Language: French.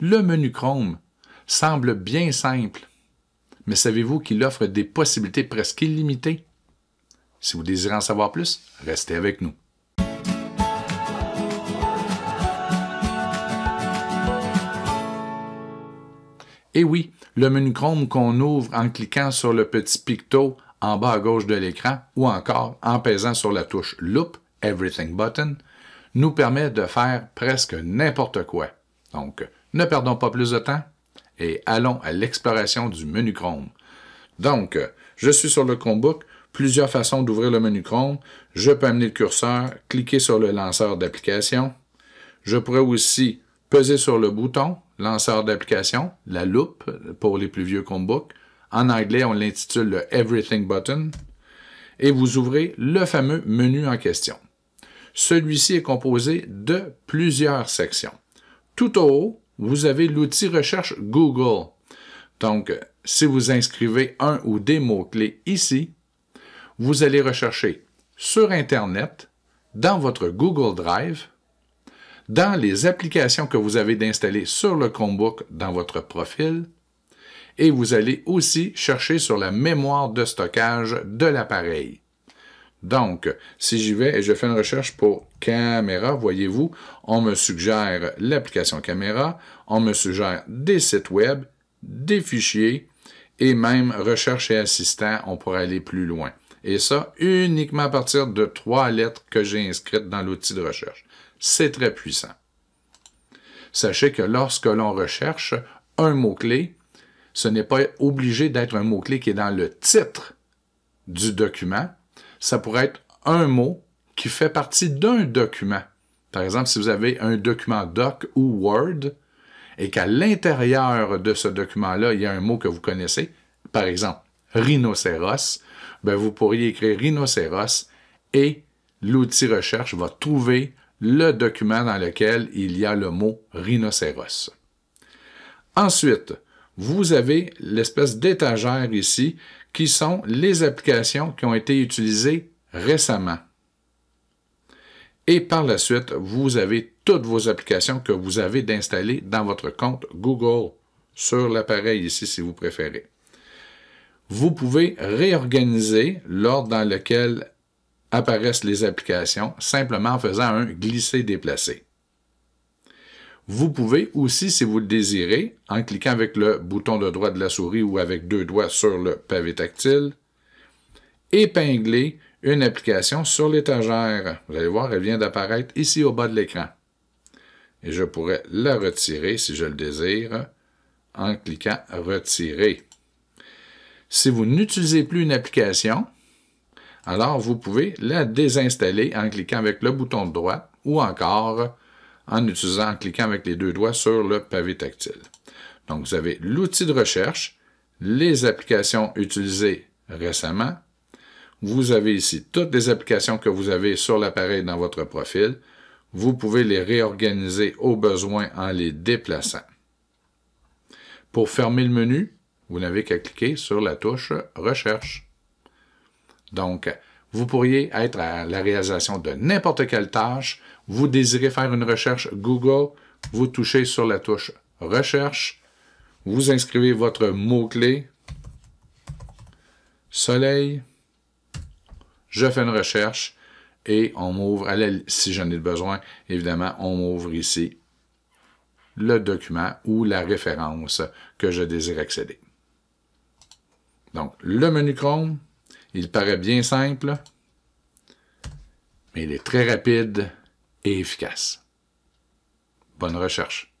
Le menu Chrome semble bien simple, mais savez-vous qu'il offre des possibilités presque illimitées? Si vous désirez en savoir plus, restez avec nous. Et eh oui, le menu Chrome qu'on ouvre en cliquant sur le petit picto en bas à gauche de l'écran ou encore en pesant sur la touche Loop, Everything Button, nous permet de faire presque n'importe quoi. Donc, ne perdons pas plus de temps et allons à l'exploration du menu Chrome. Donc, euh, je suis sur le Chromebook, plusieurs façons d'ouvrir le menu Chrome. Je peux amener le curseur, cliquer sur le lanceur d'application. Je pourrais aussi peser sur le bouton lanceur d'application, la loupe pour les plus vieux Chromebooks. En anglais, on l'intitule le Everything Button. Et vous ouvrez le fameux menu en question. Celui-ci est composé de plusieurs sections. Tout au haut, vous avez l'outil recherche Google. Donc, si vous inscrivez un ou des mots-clés ici, vous allez rechercher sur Internet, dans votre Google Drive, dans les applications que vous avez d'installer sur le Chromebook dans votre profil, et vous allez aussi chercher sur la mémoire de stockage de l'appareil. Donc, si j'y vais et je fais une recherche pour caméra, voyez-vous, on me suggère l'application caméra, on me suggère des sites web, des fichiers et même recherche et assistant, on pourrait aller plus loin. Et ça, uniquement à partir de trois lettres que j'ai inscrites dans l'outil de recherche. C'est très puissant. Sachez que lorsque l'on recherche un mot-clé, ce n'est pas obligé d'être un mot-clé qui est dans le titre du document, ça pourrait être un mot qui fait partie d'un document. Par exemple, si vous avez un document doc ou Word, et qu'à l'intérieur de ce document-là, il y a un mot que vous connaissez, par exemple, rhinocéros, ben, vous pourriez écrire rhinocéros et l'outil recherche va trouver le document dans lequel il y a le mot rhinocéros. Ensuite, vous avez l'espèce d'étagère ici qui sont les applications qui ont été utilisées récemment. Et par la suite, vous avez toutes vos applications que vous avez d'installer dans votre compte Google sur l'appareil ici si vous préférez. Vous pouvez réorganiser l'ordre dans lequel apparaissent les applications simplement en faisant un glisser-déplacer. Vous pouvez aussi, si vous le désirez, en cliquant avec le bouton de droite de la souris ou avec deux doigts sur le pavé tactile, épingler une application sur l'étagère. Vous allez voir, elle vient d'apparaître ici au bas de l'écran. Et je pourrais la retirer, si je le désire, en cliquant « Retirer ». Si vous n'utilisez plus une application, alors vous pouvez la désinstaller en cliquant avec le bouton de droite ou encore en utilisant, en cliquant avec les deux doigts sur le pavé tactile. Donc, vous avez l'outil de recherche, les applications utilisées récemment. Vous avez ici toutes les applications que vous avez sur l'appareil dans votre profil. Vous pouvez les réorganiser au besoin en les déplaçant. Pour fermer le menu, vous n'avez qu'à cliquer sur la touche « Recherche ». Donc, vous pourriez être à la réalisation de n'importe quelle tâche. Vous désirez faire une recherche Google, vous touchez sur la touche Recherche, vous inscrivez votre mot-clé Soleil, je fais une recherche et on m'ouvre, si j'en ai besoin, évidemment, on m'ouvre ici le document ou la référence que je désire accéder. Donc, le menu Chrome, il paraît bien simple, mais il est très rapide et efficace. Bonne recherche.